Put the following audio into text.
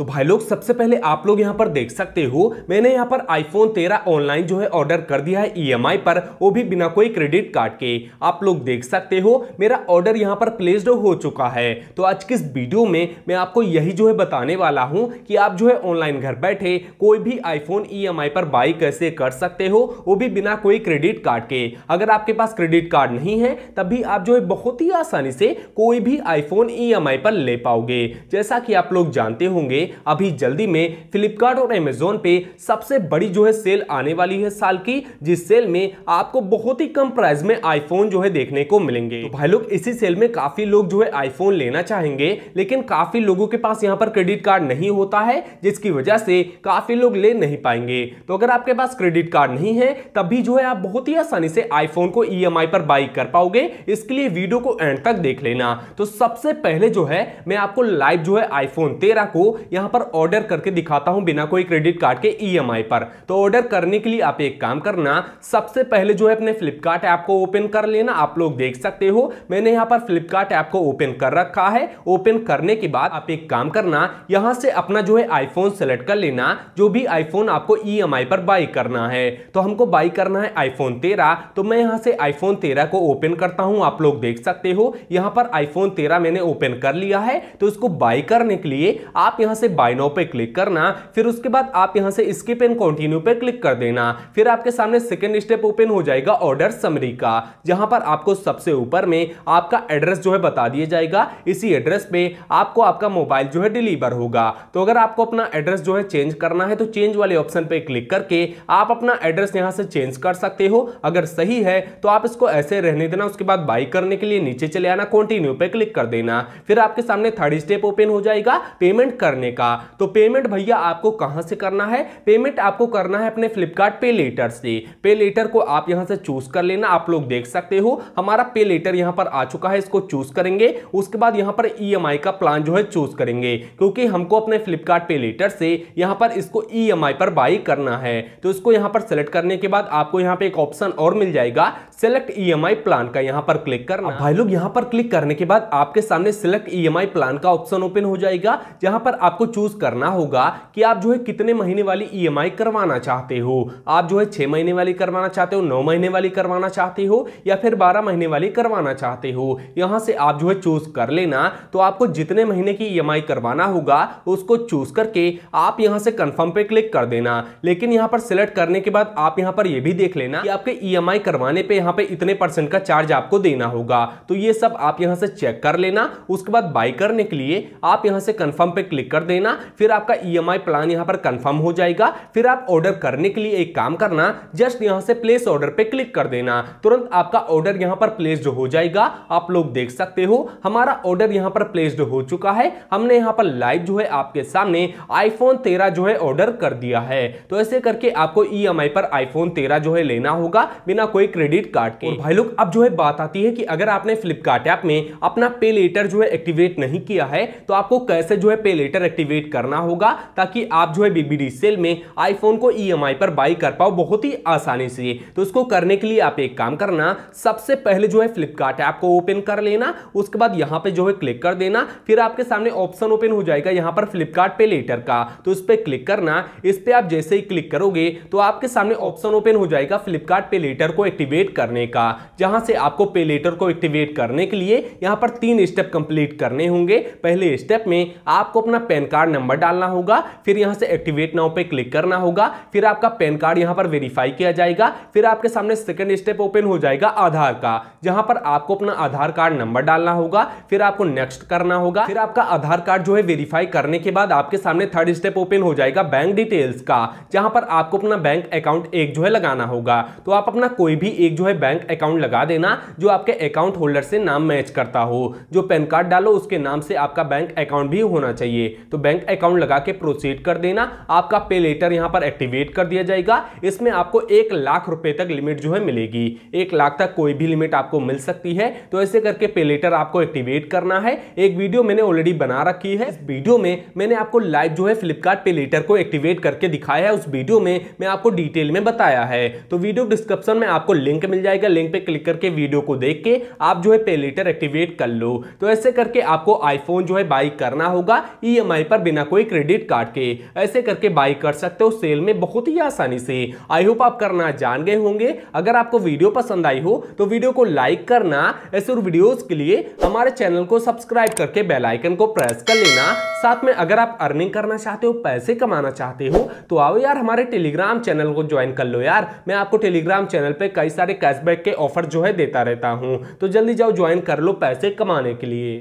तो भाई लोग सबसे पहले आप लोग यहाँ पर देख सकते हो मैंने यहाँ पर आईफोन 13 ऑनलाइन जो है ऑर्डर कर दिया है ईएमआई e पर वो भी बिना कोई क्रेडिट कार्ड के आप लोग देख सकते हो मेरा ऑर्डर यहाँ पर प्लेस्ड हो चुका है तो आज की इस वीडियो में मैं आपको यही जो है बताने वाला हूँ कि आप जो है ऑनलाइन घर बैठे कोई भी आईफोन ई e पर बाई कैसे कर सकते हो वो भी बिना कोई क्रेडिट कार्ड के अगर आपके पास क्रेडिट कार्ड नहीं है तब भी आप जो है बहुत ही आसानी से कोई भी आईफोन ई e पर ले पाओगे जैसा कि आप लोग जानते होंगे अभी जल्दी में फ्लिपकार्ट और अमेजोन पे सबसे बड़ी जो है सेल आने वाली है साल की जिस सेल में आपको बहुत ही कम प्राइस में आईफोन जो है देखने को मिलेंगे तो भाई लोग इसी सेल में काफी लोग जो है आईफोन लेना चाहेंगे लेकिन काफी लोगों के पास यहाँ पर क्रेडिट कार्ड नहीं होता है जिसकी वजह से काफी लोग ले नहीं पाएंगे तो अगर आपके पास क्रेडिट कार्ड नहीं है तब भी जो है आप बहुत ही आसानी से आईफोन को ई e पर बाई कर पाओगे इसके लिए वीडियो को एंड तक देख लेना तो सबसे पहले जो है मैं आपको लाइव जो है आईफोन तेरह को यहाँ पर ऑर्डर करके दिखाता हूँ बिना कोई क्रेडिट कार्ड के ई e पर तो ऑर्डर करने के लिए आप एक काम करना सबसे पहले जो है अपने फ्लिपकार्ट ऐप को ओपन कर लेना आप लोग देख सकते हो मैंने यहाँ पर फ्लिपकार्ट ऐप को ओपन कर रखा है ओपन करने के बाद आप एक काम करना यहाँ से अपना जो है आईफोन सेलेक्ट कर लेना जो भी आईफोन आपको ई e पर बाई करना है तो हमको बाई करना है आईफोन तेरह तो मैं यहाँ से आईफोन तेरह को ओपन करता हूँ आप लोग देख सकते हो यहाँ पर आईफोन तेरह मैंने ओपन कर लिया है तो इसको बाई करने के लिए आप यहाँ से बाइनो पे क्लिक करना फिर उसके बाद आप यहां से स्किप एंड कंटिन्यू पे क्लिक कर देना फिर आपके सामने सेकेंड स्टेप ओपन हो जाएगा ऑर्डर समरी का जहां पर आपको सबसे ऊपर में आपका एड्रेस जो है बता दिया जाएगा इसी एड्रेस पे आपको आपका मोबाइल जो है डिलीवर होगा तो अगर आपको अपना एड्रेस जो है चेंज करना है तो चेंज वाले ऑप्शन पे क्लिक करके आप अपना एड्रेस यहां से चेंज कर सकते हो अगर सही है तो आप इसको ऐसे रहने देना उसके बाद बाई करने के लिए नीचे चले आना कंटिन्यू पे क्लिक कर देना फिर आपके सामने थर्ड स्टेप ओपन हो जाएगा पेमेंट करने करने का तो पेमेंट भैया आपको कहां से करना है पेमेंट आपको करना है अपने फ्लिपकार्ट पे लेटर से पे लेटर को आप यहां से चूज कर लेना आप लोग देख सकते हो हमारा पे लेटर यहां पर आ चुका है इसको चूज करेंगे उसके बाद यहां पर ई e का प्लान जो है चूज करेंगे क्योंकि हमको अपने फ्लिपकार्ट पे लेटर से यहां पर इसको ई e पर बाई करना है तो इसको यहां पर सेलेक्ट करने के बाद आपको यहां पर एक ऑप्शन और मिल जाएगा सेलेक्ट ई प्लान का यहां पर क्लिक करना भाई लोग यहां पर क्लिक करने के बाद आपके सामने सेलेक्ट ई प्लान का ऑप्शन ओपन हो जाएगा जहां पर आप आपको चूज करना होगा कि आप जो है कितने महीने वाली ईएमआई e करवाना चाहते हो आप जो है छह महीने वाली करवाना चाहते हो नौ महीने वाली करवाना चाहते हो या फिर बारह महीने वाली करवाना चाहते हो यहां से आप जो है चूज कर लेना तो आपको जितने महीने की ई e करवाना होगा उसको चूज करके आप यहां से कन्फर्म पे क्लिक कर देना लेकिन यहां पर सिलेक्ट करने के बाद आप यहां पर यह भी देख लेना कि आपके ई e करवाने पर यहाँ पे इतने परसेंट का चार्ज आपको देना होगा तो ये सब आप यहां से चेक कर लेना उसके बाद बाई करने के लिए आप यहां से कंफर्म पे क्लिक कर देना फिर आपका ईएमआई e प्लान यहाँ पर कंफर्म हो जाएगा फिर आप ऑर्डर करने के लिए एक काम करना जस्ट यहाँ से प्लेस ऑर्डर पे क्लिक कर देना तुरंत आपका ऑर्डर यहाँ पर प्लेस्ड हो जाएगा आप लोग देख सकते हो हमारा ऑर्डर यहाँ पर प्लेस्ड हो चुका है हमने यहाँ पर लाइव जो है आपके सामने आईफोन तेरह जो है ऑर्डर कर दिया है तो ऐसे करके आपको ई e पर आईफोन तेरह जो है लेना होगा बिना कोई क्रेडिट कार्ड के भाई लोग अब जो है बात आती है कि अगर आपने फ्लिपकार्ट ऐप में अपना पे लेटर जो है एक्टिवेट नहीं किया है तो आपको कैसे जो है पे लेटर एक्टिव एक्टिवेट करना होगा ताकि आप जो है बीबीडी सेल में आईफोन को ईएमआई e पर बाई कर पाओ बहुत ही आसानी से तो उसको करने के लिए आप एक काम करना सबसे पहले जो है फ्लिपकार्ट ऐप को ओपन कर लेना उसके बाद यहाँ पे जो है क्लिक कर देना फिर आपके सामने ऑप्शन ओपन हो जाएगा यहाँ पर फ्लिपकार्ट पे लेटर का तो इस पर क्लिक करना इस पर आप जैसे ही क्लिक करोगे तो आपके सामने ऑप्शन ओपन हो जाएगा फ्लिपकार्ट पे लेटर को एक्टिवेट करने का जहां से आपको पे लेटर को एक्टिवेट करने के लिए यहाँ पर तीन स्टेप कंप्लीट करने होंगे पहले स्टेप में आपको अपना पैन कार्ड नंबर डालना होगा फिर यहां से एक्टिवेट नाउ पे क्लिक करना होगा फिर आपका पैन कार्ड यहां पर वेरीफाई किया जाएगा फिर आपके सामने सेकंड स्टेप ओपन हो जाएगा आधार का जहां पर आपको अपना आधार कार्ड नंबर डालना होगा फिर आपको नेक्स्ट करना होगा फिर आपका आधार कार्ड जो है वेरीफाई करने के बाद आपके सामने थर्ड स्टेप ओपन हो जाएगा बैंक डिटेल्स का जहां पर आपको अपना बैंक अकाउंट एक जो है लगाना होगा तो आप अपना कोई भी एक जो है बैंक अकाउंट लगा देना जो आपके अकाउंट होल्डर से नाम मैच करता हो जो पैन कार्ड डालो उसके नाम से आपका बैंक अकाउंट भी होना चाहिए तो बैंक अकाउंट लगा के प्रोसीड कर देना आपका पे लेटर यहाँ पर एक्टिवेट कर दिया जाएगा इसमें आपको एक लाख रुपए तक लिमिट जो है मिलेगी एक लाख तक कोई भी लिमिट आपको मिल सकती है तो ऐसे करके पे लेटर आपको एक्टिवेट करना है एक वीडियो मैंने ऑलरेडी बना रखी है वीडियो में मैंने आपको लाइव जो है फ्लिपकार्ट पे लेटर को एक्टिवेट करके दिखाया है उस वीडियो में मैं आपको डिटेल में बताया है तो वीडियो डिस्क्रिप्शन में आपको लिंक मिल जाएगा लिंक पे क्लिक करके वीडियो को देख के आप जो है पे लेटर एक्टिवेट कर लो तो ऐसे करके आपको आईफोन जो है बाई करना होगा ई e पर बिना कोई क्रेडिट कार्ड के ऐसे करके बाई कर सकते हो सेल में बहुत ही आसानी से आई होप आप करना जान गए होंगे अगर आपको वीडियो पसंद आई हो तो वीडियो को लाइक करना ऐसे वीडियोज के लिए हमारे चैनल को सब्सक्राइब करके बेलाइकन को प्रेस कर लेना साथ में अगर आप अर्निंग करना चाहते हो पैसे कमाना चाहते हो तो आओ यार हमारे टेलीग्राम चैनल को ज्वाइन कर लो यार मैं आपको टेलीग्राम चैनल पे कई सारे कैशबैक के ऑफर जो है देता रहता हूँ तो जल्दी जाओ ज्वाइन कर लो पैसे कमाने के लिए